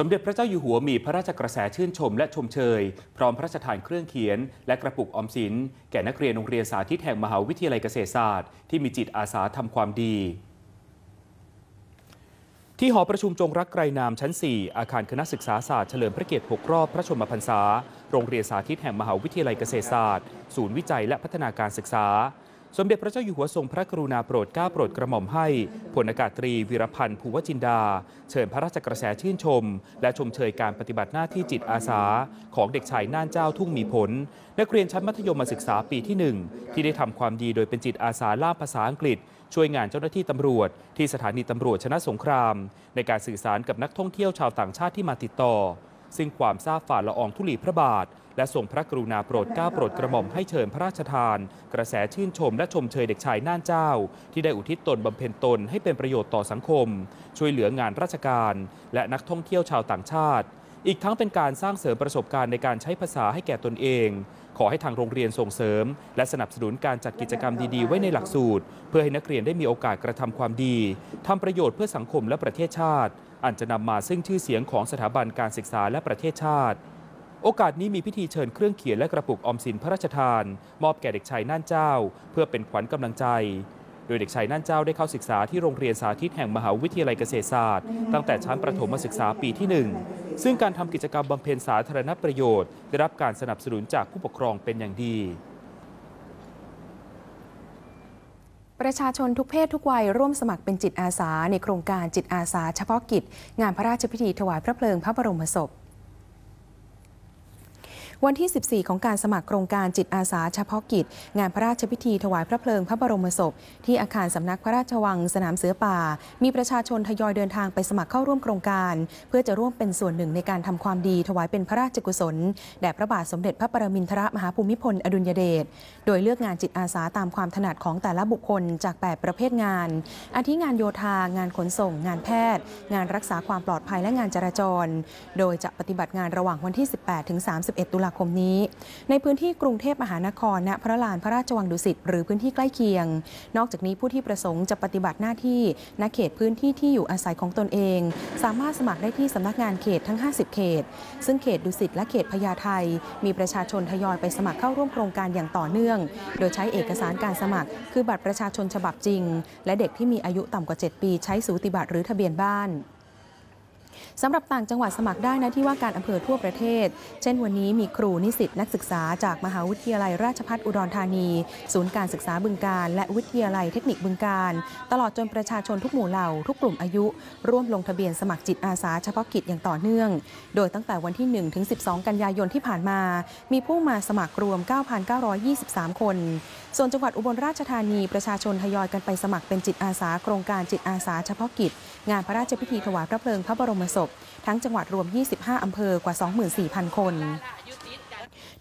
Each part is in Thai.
สมเด็จพระเจ้าอยู่หัวมีพระราชกระแสชื่นชมและชมเชย พร้อมพระราชทานเครื่องเขียนและกระปุกออมสิน แก่นักเรียนโรงเรียนสาธิตแห่งมหาวิทยาลัยเกษตรศาสตร์ ที่มีจิตอาสาทำความดี ที่หอประชุมจงรักไกรนามชั้น 4 อาคารคณะศึกษาศาสตร์เฉลิมพระเกียรติ6รอบพระชนมพรรษาโรงเรียนสาธิตแห่งมหาวิทยาลัยเกษตรศาสตร์ ศูนย์วิจัยและพัฒนาการศึกษาสมเด็จพระเจ้าอยู่หัวทรงพระกรุณาโปรดเกล้าโปรดกระหม่อมให้พลอากาศตรีวิรพันธ์ ภูวจินดาเชิญพระราชกระแสชื่นชม และชมเชยการปฏิบัติหน้าที่จิตอาสา ของเด็กชายน่านเจ้าทุ่งมีผลนักเรียนชั้นมัธยมศึกษาปีที่1ที่ได้ทำความดีโดยเป็นจิตอาสาล่ามภาษาอังกฤษช่วยงานเจ้าหน้าที่ตำรวจ ที่สถานีตำรวจชนะสงคราม ในการสื่อสารกับนักท่องเที่ยวชาวต่างชาติที่มาติดต่อ ซึ่งความซาบฝ่าละอองธุลีพระบาทและส่งพระกรุณาโปรดเกล้าโปรดกระหม่อมให้เชิญพระราชทาน กระแสชื่นชม และชมเชยเด็กชายน่านเจ้า ที่ได้อุทิศตนบำเพ็ญตน ให้เป็นประโยชน์ต่อสังคม ช่วยเหลืองานราชการ และนักท่องเที่ยวชาวต่างชาติ อีกทั้งเป็นการสร้างเสริมประสบการณ์ในการใช้ภาษาให้แก่ตนเอง ขอให้ทางโรงเรียนส่งเสริม และสนับสนุนการจัดกิจกรรมดีๆไว้ในหลักสูตร เพื่อให้นักเรียนได้มีโอกาสกระทำความดีทำประโยชน์เพื่อสังคมและประเทศชาติ อันจะนำมาซึ่งชื่อเสียงของสถาบันการศึกษาและประเทศชาติโอกาสนี้มีพิธีเชิญเครื่องเขียนและกระปุกออมสินพระราชทานมอบแก่เด็กชายน่านเจ้าเพื่อเป็นขวัญกำลังใจ โดยเด็กชายน่านเจ้าได้เข้าศึกษาที่โรงเรียนสาธิตแห่งมหาวิทยาลัยเกษตรศาสตร์ตั้งแต่ชั้นประถมศึกษาปีที่1ซึ่งการทำกิจกรรมบำเพ็ญสาธารณประโยชน์ได้รับการสนับสนุนจากผู้ปกครองเป็นอย่างดี ประชาชนทุกเพศทุกวัยร่วมสมัครเป็นจิตอาสาในโครงการจิตอาสาเฉพาะกิจงานพระราชพิธีถวายพระเพลิงพระบรมศพวันที่ 14 ของการสมัครโครงการจิตอาสาเฉพาะกิจ งานพระราชพิธีถวายพระเพลิงพระบรมศพ ที่อาคารสำนักพระราชวังสนามเสือป่า มีประชาชนทยอยเดินทางไปสมัครเข้าร่วมโครงการ เพื่อจะร่วมเป็นส่วนหนึ่งในการทำความดีถวายเป็นพระราชกุศลแด่พระบาทสมเด็จพระปรมินทรมหาภูมิพลอดุลยเดชโดยเลือกงานจิตอาสาตามความถนัดของแต่ละบุคคลจาก8ประเภทงานอาทิงานโยธา งานขนส่ง งานแพทย์ งานรักษาความปลอดภัยและงานจราจร โดยจะปฏิบัติงานระหว่างวันที่ 18 ถึง 31 ตุลาาคมนี้ ในพื้นที่กรุงเทพมหานคร ณ พระลานพระราชวังดุสิตหรือพื้นที่ใกล้เคียง นอกจากนี้ผู้ที่ประสงค์จะปฏิบัติหน้าที่ณเขตพื้นที่ที่อยู่อาศัยของตนเอง สามารถสมัครได้ที่สำนักงานเขตทั้ง 50 เขต ซึ่งเขตดุสิตและเขตพญาไทมีประชาชนทยอยไปสมัครเข้าร่วมโครงการอย่างต่อเนื่อง โดยใช้เอกสารการสมัคร คือบัตรประชาชนฉบับจริง และเด็กที่มีอายุต่ำกว่า 7 ปี ใช้สูติบัตรหรือทะเบียนบ้านสำหรับต่างจังหวัดสมัครได้นะ ที่ว่าการอำเภอทั่วประเทศ เช่นวันนี้มีครูนิสิตนักศึกษาจากมหาวิทยาลัยราชภัฏอุดรธานี ศูนย์การศึกษาบึงการและวิทยาลัยเทคนิคบึงการ ตลอดจนประชาชนทุกหมู่เหล่า ทุกกลุ่มอายุ ร่วมลงทะเบียนสมัครจิตอาสาเฉพาะกิจอย่างต่อเนื่อง โดยตั้งแต่วันที่1ถึง12 กันยายนที่ผ่านมา มีผู้มาสมัครรวม9,923คน ส่วนจังหวัดอุบลราชธานี ประชาชนทยอยกันไปสมัครเป็นจิตอาสาโครงการจิตอาสาเฉพาะกิจงานพระราชพิธีถวายพระเพลิงพระบรมศพทั้งจังหวัดรวม 25 อำเภอ กว่า 24,000 คน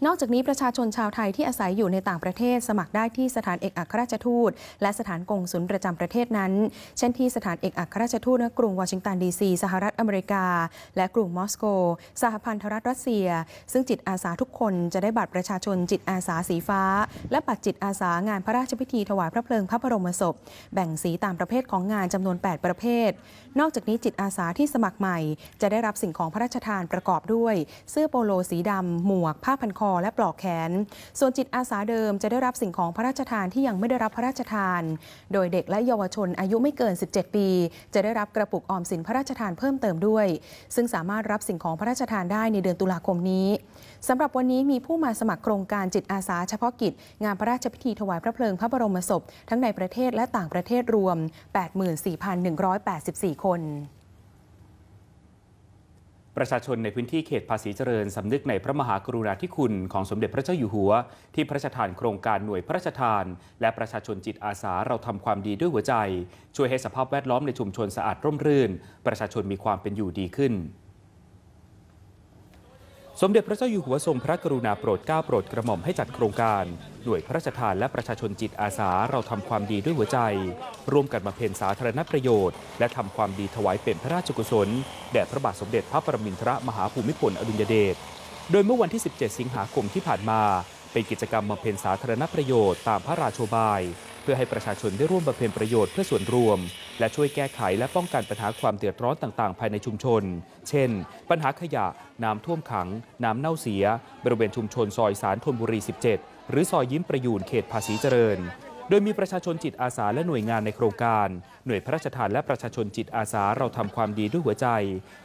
นอกจากนี้ประชาชนชาวไทยที่อาศัยอยู่ในต่างประเทศ สมัครได้ที่สถานเอกอัครราชทูตและสถานกงสุลประจำประเทศนั้น เช่นที่สถานเอกอัครราชทูตกรุงวอชิงตันดีซีสหรัฐอเมริกา และกรุงมอสโกสหพันธรัฐรัสเซีย ซึ่งจิตอาสาทุกคนจะได้บัตรประชาชนจิตอาสาสีฟ้า และบัตรจิตอาสางานพระราชพิธีถวายพระเพลิงพระบรมศพ แบ่งสีตามประเภทของงานจำนวน 8 ประเภท นอกจากนี้จิตอาสาที่สมัครใหม่ จะได้รับสิ่งของพระราชทานประกอบด้วยเสื้อโปโลสีดำ หมวกผ้าพันคอและปลอกแขน ส่วนจิตอาสาเดิมจะได้รับสิ่งของพระราชทานที่ยังไม่ได้รับพระราชทาน โดยเด็กและเยาวชนอายุไม่เกิน 17 ปี จะได้รับกระปุกออมสินพระราชทานเพิ่มเติมด้วย ซึ่งสามารถรับสิ่งของพระราชทานได้ในเดือนตุลาคมนี้สำหรับวันนี้มีผู้มาสมัครโครงการจิตอาสาเฉพาะกิจ งานพระราชพิธีถวายพระเพลิงพระบรมศพทั้งในประเทศและต่างประเทศรวม 84,184 คนประชาชนในพื้นที่เขตภาษีเจริญสำนึกในพระมหากรุณาธิคุณของสมเด็จพระเจ้าอยู่หัว ที่พระราชทานโครงการหน่วยพระราชทาน และประชาชนจิตอาสาเราทำความดีด้วยหัวใจ ช่วยให้สภาพแวดล้อมในชุมชนสะอาดร่มรื่น ประชาชนมีความเป็นอยู่ดีขึ้นสมเด็จพระเจ้าอยู่หัวทรงพระกรุณาโปรดเกล้าโปรดกระหม่อมให้จัดโครงการหน่วยพระราชทานและประชาชนจิตอาสาเราทำความดีด้วยหัวใจร่วมกันมาเพ็ญสาธารณประโยชน์ และทำความดีถวายเป็นพระราชกุศล แด่พระบาทสมเด็จพระประมินทรมหาภูมิพลอดุลยเดชโดยเมื่อวันที่ 17 สิงหาคมที่ผ่านมา เป็นกิจกรรมมาเพ็ญสาธารณประโยชน์ตามพระราชชบายเพื่อให้ประชาชนได้ร่วมบำเพ็ญประโยชน์เพื่อส่วนรวม และช่วยแก้ไขและป้องกันปัญหาความเดือดร้อนต่าง ๆ ภายในชุมชน เช่น ปัญหาขยะ น้ำท่วมขัง น้ำเน่าเสีย บริเวณชุมชนซอยสารทนบุรี 17 หรือซอยยิ้มประยูนเขตภาษีเจริญโดยมีประชาชนจิตอาสาและหน่วยงานในโครงการ หน่วยพระราชทานและประชาชนจิตอาสาเราทำความดีด้วยหัวใจ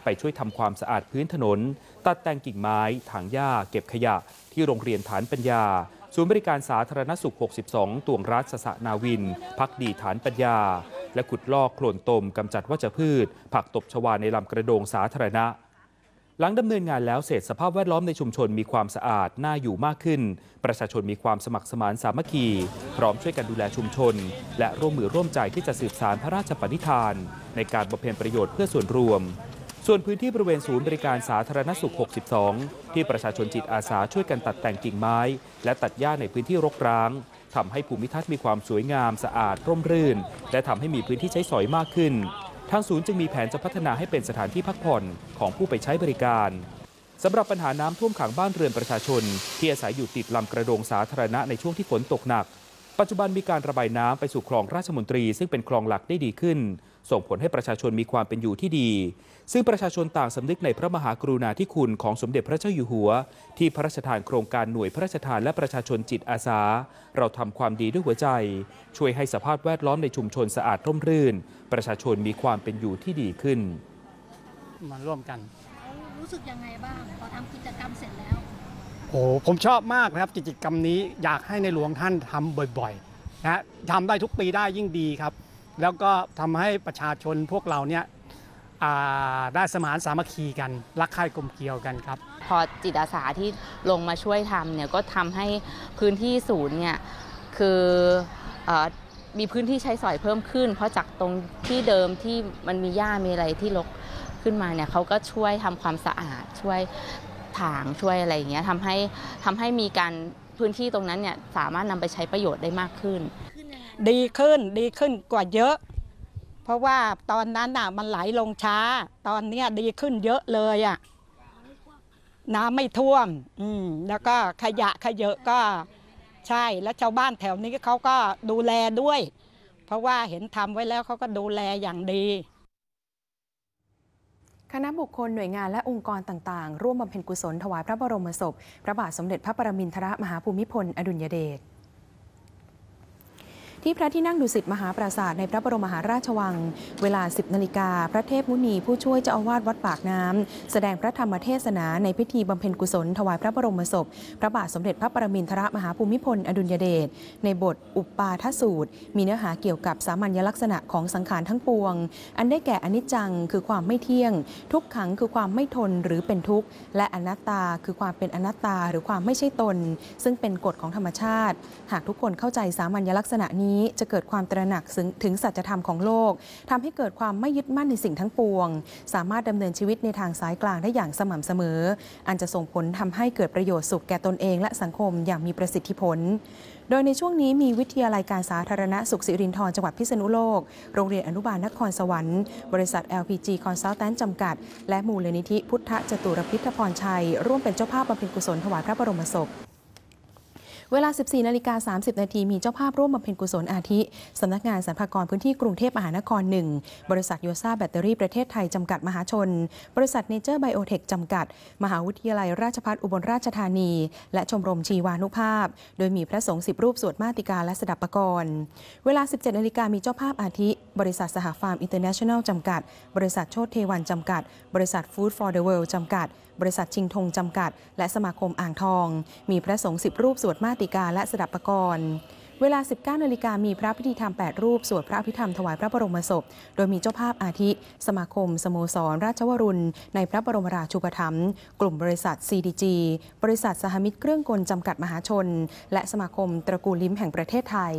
ไปช่วยทำความสะอาดพื้นถนน ตัดแต่งกิ่งไม้ถางหญ้าเก็บขยะที่โรงเรียนฐานปัญญาศูนย์บริการสาธารณสุข 62ตวงรัฐสสะนาวิน พักดีฐานปัญญา และขุดลอกโคลนตมกำจัดวัชพืช ผักตบชวาในลำกระโดงสาธารณะหลังดำเนินงานแล้วเสร็จสภาพแวดล้อมในชุมชนมีความสะอาดน่าอยู่มากขึ้น ประชาชนมีความสมัครสมานสามัคคีพร้อมช่วยกันดูแลชุมชน และร่วมมือร่วมใจที่จะสืบสานพระราชปณิธานในการบำเพ็ญประโยชน์เพื่อส่วนรวม ส่วนพื้นที่บริเวณศูนย์บริการสาธารณสุข 62 ที่ประชาชนจิตอาสาช่วยกันตัดแต่งกิ่งไม้ และตัดหญ้าในพื้นที่รกร้างทำให้ภูมิทัศน์มีความสวยงามสะอาดร่มรื่นและทำให้มีพื้นที่ใช้สอยมากขึ้นทางศูนย์จึงมีแผนจะพัฒนาให้เป็นสถานที่พักผ่อนของผู้ไปใช้บริการ สำหรับปัญหาน้ำท่วมขังบ้านเรือนประชาชน ที่อาศัยอยู่ติดลำกระโดงสาธารณะในช่วงที่ฝนตกหนักปัจจุบันมีการระบายน้ำไปสู่คลองราชมนตรี ซึ่งเป็นคลองหลักได้ดีขึ้น ส่งผลให้ประชาชนมีความเป็นอยู่ที่ดี ซึ่งประชาชนต่างสำนึกในพระมหากรุณาธิคุณของสมเด็จพระเจ้าอยู่หัว ที่พระราชทานโครงการหน่วยพระราชทานและประชาชนจิตอาสา เราทำความดีด้วยหัวใจ ช่วยให้สภาพแวดล้อมในชุมชนสะอาดร่มรื่น ประชาชนมีความเป็นอยู่ที่ดีขึ้น มาร่วมกันรู้สึกยังไงบ้างพอทำกิจกรรมเสร็จแล้วโอ้ผมชอบมากนะครับกิจกรรมนี้อยากให้ในหลวงท่านทำบ่อยๆนะทำได้ทุกปีได้ยิ่งดีครับ แล้วก็ทำให้ประชาชนพวกเราเนี่ยได้สมานสามัคคีกัน รักใคร่กลมเกลียวกันครับ พอจิตอาสาที่ลงมาช่วยทำเนี่ยก็ทำให้พื้นที่ศูนย์เนี่ยคืออมีพื้นที่ใช้สอยเพิ่มขึ้นเพราะจากตรงที่เดิมที่มันมีหญ้ามีอะไรที่รกขึ้นมาเนี่ยเขาก็ช่วยทำความสะอาดช่วยถางช่วยอะไรอย่างเงี้ยทำให้ทำให้มีการพื้นที่ตรงนั้นเนี่ยสามารถนำไปใช้ประโยชน์ได้มากขึ้น ดีขึ้นดีขึ้นกว่าเยอะ เพราะว่าตอนนั้นน่ะมันไหลลงช้า ตอนเนี้ยดีขึ้นเยอะเลยอ่ะน้ำไม่ท่วม อืมแล้วก็ขยะขยะก็ใช่แล้วชาวบ้านแถวนี้เขาก็ดูแลด้วย เพราะว่าเห็นทำไว้แล้วเขาก็ดูแลอย่างดีคณะบุคคลหน่วยงานและองค์กรต่าง ๆ ร่วมบำเพ็ญกุศล ถวายพระบรมศพ พระบาทสมเด็จพระปรมินทรมหาภูมิพล อดุลยเดชที่พระที่นั่งดุสิตมหาปราสาทในพระบรมมหาราชวัง เวลา 10นาฬิกา พระเทพมุนีผู้ช่วยเจ้าอาวาสวัดปากน้ำแสดงพระธรรมเทศนา ในพิธีบำเพ็ญกุศลถวายพระบรมศพ พระบาทสมเด็จพระปรมินทรมหาภูมิพล อดุลยเดชในบทอุปปาทสูตร มีเนื้อหาเกี่ยวกับสามัญลักษณะของสังขารทั้งปวง อันได้แก่อนิจจังคือความไม่เที่ยง ทุกขังคือความไม่ทนหรือเป็นทุกข์และอนัตตาคือความเป็นอนัตตาหรือความไม่ใช่ตน ซึ่งเป็นกฎของธรรมชาติ หากทุกคนเข้าใจสามัญลักษณะนี้ี้จะเกิดความตระหนักถึงสัจธรรมของโลก ทำให้เกิดความไม่ยึดมั่นในสิ่งทั้งปวง สามารถดำเนินชีวิตในทางสายกลางได้อย่างสม่ำเสมอ อันจะส่งผลทำให้เกิดประโยชน์สุขแก่ตนเองและสังคมอย่างมีประสิทธิผลโดยในช่วงนี้มีวิทยาลัยการสาธารณสุขสิรินทรจังหวัดพิษณุโลก โรงเรียนอนุบาลนครสวรรค์ บริษัท LPG Consultant จำกัดและมูลนิธิพุทธจตุรพิทพรชัย ร่วมเป็นเจ้าภาพบำเพ็ญกุศลถวายพระบรมศพเวลา 14 นาฬิกา30 นาทีมีเจ้าภาพร่วมบำเพ็ญกุศลอาทิ สำนักงานสรรพากรพื้นที่กรุงเทพมหานคร 1 บริษัทโยซาแบตเตอรี่ประเทศไทย จำกัด มหาชน บริษัทเนเจอร์ไบโอเทค จำกัด มหาวิทยาลัยราชภัฏอุบลราชธานี และชมรมชีวานุภาพ โดยมีพระสงฆ์สิบรูป สวดมาติกาและสดับปกรณ์ เวลา 17 นาฬิกามีเจ้าภาพอาทิ บริษัทสหฟาร์มอินเตอร์เนชั่นแนล จำกัด บริษัทโชตเทวัน จำกัด บริษัทฟู้ดฟอร์เดอะเวิลด์จำกัดบริษัทชิงทงจำกัด และสมาคมอ่างทอง มีพระสงฆ์สิบรูปสวดมาติกาและสดับปกรณ์เวลา 19นาฬิกามีพระพิธีธรรม8รูป สวดพระพิธรรมถวายพระบรมศพ โดยมีเจ้าภาพอาทิ สมาคมสโมสร ราชวรุณ ในพระบรมราชูปถัมภ์กลุ่มบริษัท CDG บริษัทสหมิตรเครื่องกลจำกัดมหาชน และสมาคมตระกูลลิ้มแห่งประเทศไทย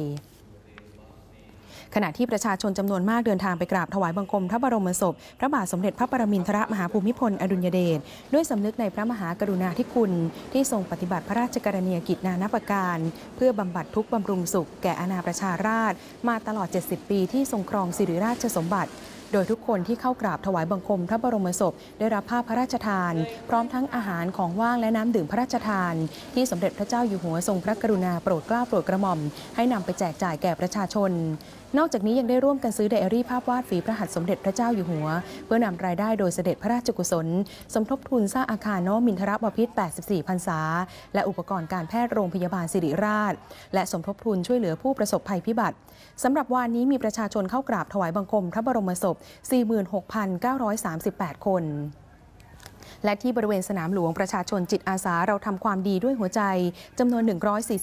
ขณะที่ประชาชนจำนวนมากเดินทางไปกราบถวายบังคมพระบรมศพ พระบาทสมเด็จพระปรมินทรมหาภูมิพล อดุลยเดชด้วยสำนึกในพระมหากรุณาธิคุณ ที่ทรงปฏิบัติพระราชกรณียกิจนานาประการ เพื่อบำบัดทุกบํบำรุงสุขแก่อนณาประชาราช มาตลอด 70 ปีที่ทรงครองสิริราชสมบัติโดยทุกคนที่เข้ากราบถวายบังคม พระบรมศพได้รับภาพพระราชทาน พร้อมทั้งอาหารของว่างและน้ำดื่มพระราชทาน ที่สมเด็จพระเจ้าอยู่หัวทรงพระกรุณาโปรดเกล้าโปรดกระหม่อม ให้นำไปแจกจ่ายแก่ประชาชน นอกจากนี้ยังได้ร่วมกันซื้อไดอารี่ภาพวาดฝีพระหัตถ์สมเด็จพระเจ้าอยู่หัว เพื่อนำรายได้โดยเสด็จพระราชกุศลสมทบทุนสร้างอาคารน้อมินทรบพิษ84 พรรษา และอุปกรณ์การแพทย์โรงพยาบาลสิริราช และสมทบทุนช่วยเหลือผู้ประสบภัยพิบัติสำหรับวานนี้มีประชาชนเข้ากราบถวายบังคมพระบรมศพ46,938 คน และที่บริเวณสนามหลวงประชาชนจิตอาสาเราทำความดีด้วยหัวใจจำนวน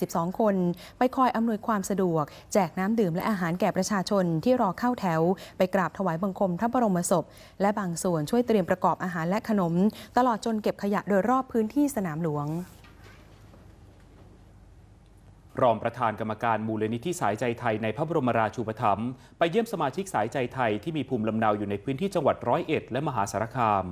142 คน ไปคอยอำนวยความสะดวก แจกน้ำดื่มและอาหารแก่ประชาชนที่รอเข้าแถว ไปกราบถวายบังคมพระบรมศพ และบางส่วนช่วยเตรียมประกอบอาหารและขนม ตลอดจนเก็บขยะโดยรอบพื้นที่สนามหลวงรองประธานกรรมการมูลนิธิสายใจไทยในพระบรมราชูปถัมภ์ไปเยี่ยมสมาชิกสายใจไทยที่มีภูมิลำเนาอยู่ในพื้นที่จังหวัดร้อยเอ็ดและมหาสารคาม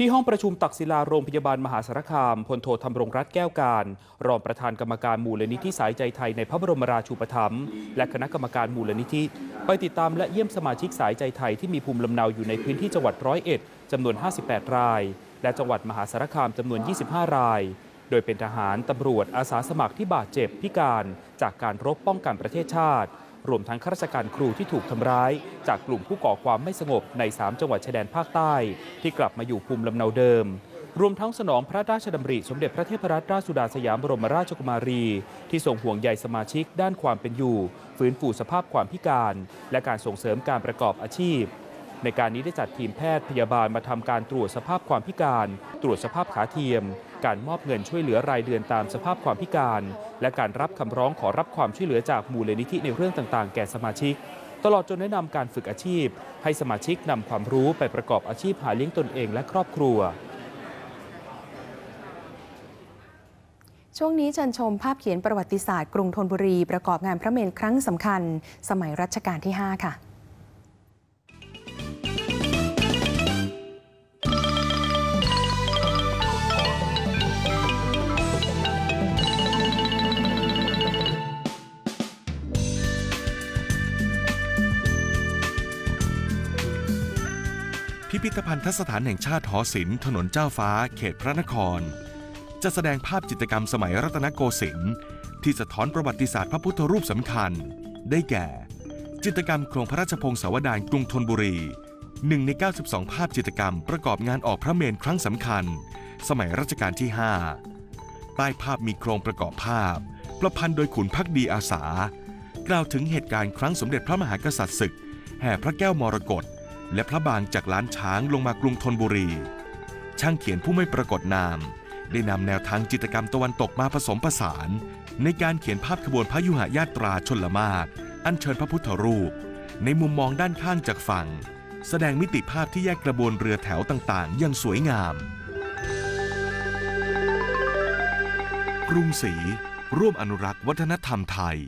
ที่ห้องประชุมตักศิลาโรงพยาบาลมหาสารคามพลโทธรรมรงรัตน์แก้วการ รองประธานกรรมการมูลนิธิสายใจไทยในพระบรมราชูปถัมภ์และคณะกรรมการมูลนิธิไปติดตามและเยี่ยมสมาชิกสายใจไทยที่มีภูมิลำเนาอยู่ในพื้นที่จังหวัดร้อยเอ็ดจำนวน 58 ราย และจังหวัดมหาสารคามจำนวน 25 รายโดยเป็นทหารตำรวจอาสาสมัครที่บาด เจ็บพิการ จากการรบป้องกันประเทศชาติ รวมทั้งข้าราชการครูที่ถูกทำร้าย จากกลุ่มผู้ก่อความไม่สงบใน 3 จังหวัดชายแดนภาคใต้ ที่กลับมาอยู่ภูมิลำเนาเดิม รวมทั้งสนองพระราชดำริ สมเด็จพระเทพรัตนราชสุดาสยามบรมราชกุมารี ที่ทรงห่วงใยสมาชิกด้านความเป็นอยู่ฟื้นฟูสภาพความพิการ และการส่งเสริมการประกอบอาชีพในการนี้ได้จัดทีมแพทย์พยาบาลมาทำการตรวจสภาพความพิการ ตรวจสภาพขาเทียม การมอบเงินช่วยเหลือรายเดือนตามสภาพความพิการ และการรับคำร้องขอรับความช่วยเหลือจากมูลนิธิในเรื่องต่างๆ แก่สมาชิก ตลอดจนแนะนำการฝึกอาชีพให้สมาชิกนำความรู้ไปประกอบอาชีพหาเลี้ยงตนเองและครอบครัว ช่วงนี้เชิญชมภาพเขียนประวัติศาสตร์กรุงธนบุรีประกอบงานพระเมรุครั้งสำคัญสมัยรัชกาลที่ 5 ค่ะธภัณฑสถานแห่งชาติหอศิลป์ถนนเจ้าฟ้า เขตพระนคร จะแสดงภาพจิตรกรรมสมัยรัตนโกสินทร์ที่สะท้อนประวัติศาสตร์พระพุทธรูปสำคัญ ได้แก่ จิตรกรรมโครงพระราชพงศาวดารกรุงธนบุรีหนึ่งใน 92 ภาพจิตรกรรมประกอบงานออกพระเมรุครั้งสำคัญ สมัยรัชกาลที่5ใต้ภาพมีโครงประกอบภาพประพันธ์โดยขุนพักดีอาสา กล่าวถึงเหตุการณ์ครั้งสมเด็จพระมหากษัตริย์ศึกแห่พระแก้วมรกตและพระบางจากล้านช้างลงมากรุงธนบุรี ช่างเขียนผู้ไม่ปรากฏนาม ได้นำแนวทางจิตรกรรมตะวันตกมาผสมผสาน ในการเขียนภาพขบวนพระยุหญาตราชนละมาศอัญเชิญพระพุทธรูป ในมุมมองด้านข้างจากฝั่ง แสดงมิติภาพที่แยกกระบวนเรือแถวต่างๆอย่างสวยงาม กรุงศรีร่วมอนุรักษ์วัฒนธรรมไทย